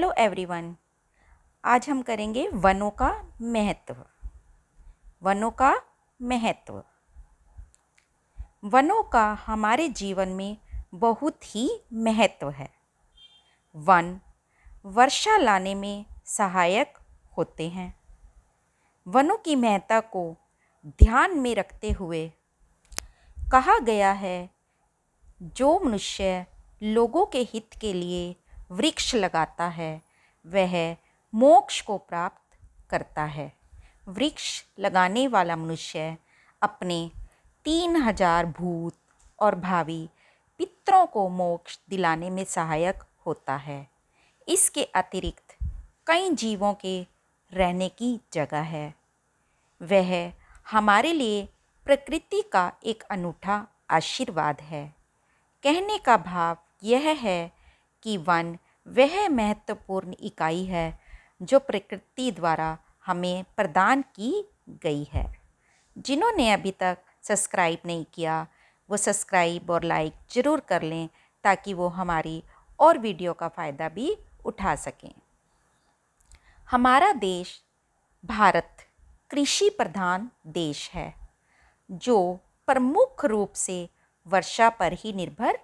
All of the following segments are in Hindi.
हेलो एवरीवन आज हम करेंगे वनों का महत्व वनों का महत्व वनों का हमारे जीवन में बहुत ही महत्व है वन वर्षा लाने में सहायक होते हैं वनों की महत्ता को ध्यान में रखते हुए कहा गया है जो मनुष्य लोगों के हित के लिए वृक्ष लगाता है वह मोक्ष को प्राप्त करता है वृक्ष लगाने वाला मनुष्य अपने तीन हजार भूत और भावी पितरों को मोक्ष दिलाने में सहायक होता है इसके अतिरिक्त कई जीवों के रहने की जगह है वह हमारे लिए प्रकृति का एक अनूठा आशीर्वाद है कहने का भाव यह है कि वन वह महत्वपूर्ण इकाई है जो प्रकृति द्वारा हमें प्रदान की गई है जिन्होंने अभी तक सब्सक्राइब नहीं किया वो सब्सक्राइब और लाइक ज़रूर कर लें ताकि वो हमारी और वीडियो का फ़ायदा भी उठा सकें हमारा देश भारत कृषि प्रधान देश है जो प्रमुख रूप से वर्षा पर ही निर्भर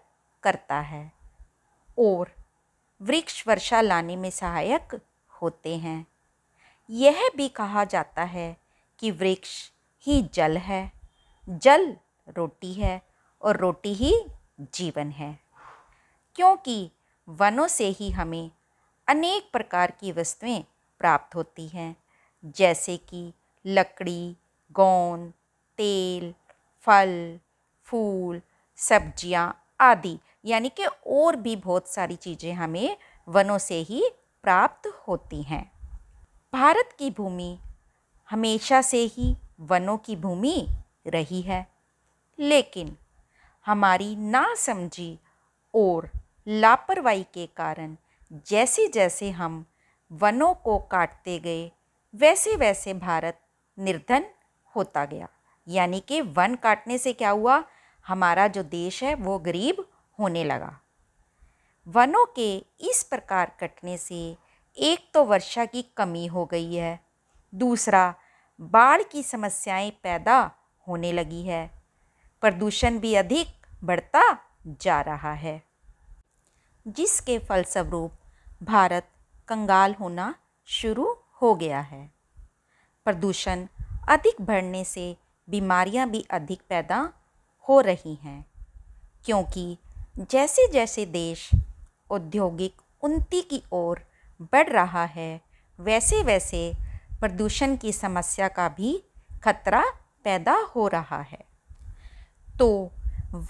करता है और वृक्ष वर्षा लाने में सहायक होते हैं यह भी कहा जाता है कि वृक्ष ही जल है जल रोटी है और रोटी ही जीवन है क्योंकि वनों से ही हमें अनेक प्रकार की वस्तुएं प्राप्त होती हैं जैसे कि लकड़ी गोंद तेल फल फूल सब्जियां आदि यानी कि और भी बहुत सारी चीज़ें हमें वनों से ही प्राप्त होती हैं भारत की भूमि हमेशा से ही वनों की भूमि रही है लेकिन हमारी नासमझी और लापरवाही के कारण जैसे जैसे हम वनों को काटते गए वैसे वैसे भारत निर्धन होता गया यानी कि वन काटने से क्या हुआ हमारा जो देश है वो गरीब होने लगा वनों के इस प्रकार कटने से एक तो वर्षा की कमी हो गई है दूसरा बाढ़ की समस्याएं पैदा होने लगी है प्रदूषण भी अधिक बढ़ता जा रहा है जिसके फलस्वरूप भारत कंगाल होना शुरू हो गया है प्रदूषण अधिक बढ़ने से बीमारियां भी अधिक पैदा हो रही हैं क्योंकि जैसे जैसे देश औद्योगिक उन्नति की ओर बढ़ रहा है वैसे वैसे प्रदूषण की समस्या का भी खतरा पैदा हो रहा है तो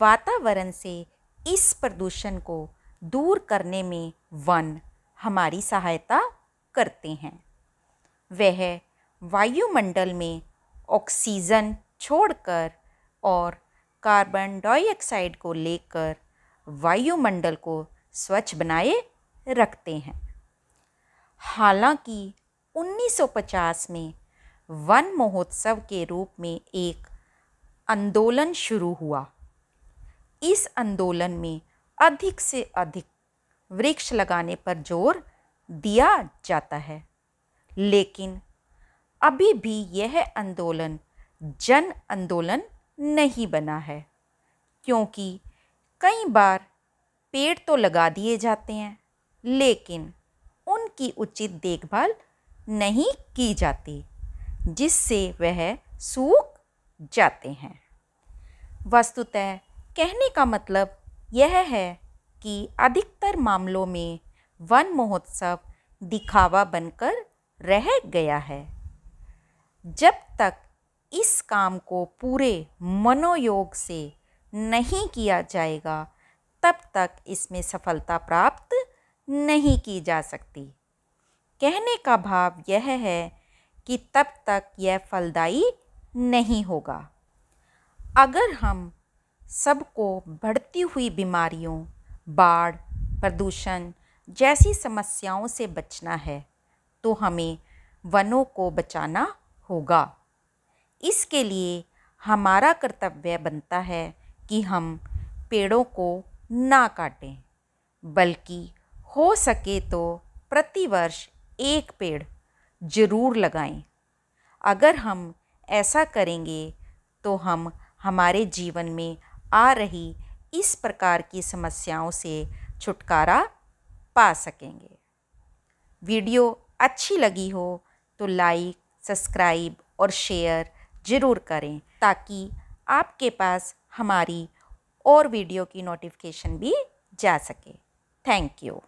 वातावरण से इस प्रदूषण को दूर करने में वन हमारी सहायता करते हैं वह वायुमंडल में ऑक्सीजन छोड़कर और कार्बन डाइऑक्साइड को लेकर वायुमंडल को स्वच्छ बनाए रखते हैं हालांकि 1950 में वन महोत्सव के रूप में एक आंदोलन शुरू हुआ इस आंदोलन में अधिक से अधिक वृक्ष लगाने पर जोर दिया जाता है लेकिन अभी भी यह आंदोलन जन आंदोलन नहीं बना है क्योंकि कई बार पेड़ तो लगा दिए जाते हैं लेकिन उनकी उचित देखभाल नहीं की जाती जिससे वह सूख जाते हैं वस्तुतः कहने का मतलब यह है कि अधिकतर मामलों में वन महोत्सव दिखावा बनकर रह गया है जब तक इस काम को पूरे मनोयोग से नहीं किया जाएगा तब तक इसमें सफलता प्राप्त नहीं की जा सकती कहने का भाव यह है कि तब तक यह फलदायी नहीं होगा अगर हम सबको बढ़ती हुई बीमारियों बाढ़ प्रदूषण जैसी समस्याओं से बचना है तो हमें वनों को बचाना होगा इसके लिए हमारा कर्तव्य बनता है कि हम पेड़ों को ना काटें बल्कि हो सके तो प्रतिवर्ष एक पेड़ ज़रूर लगाएं। अगर हम ऐसा करेंगे तो हम हमारे जीवन में आ रही इस प्रकार की समस्याओं से छुटकारा पा सकेंगे वीडियो अच्छी लगी हो तो लाइक सब्सक्राइब और शेयर ज़रूर करें ताकि आपके पास हमारी और वीडियो की नोटिफिकेशन भी जा सके थैंक यू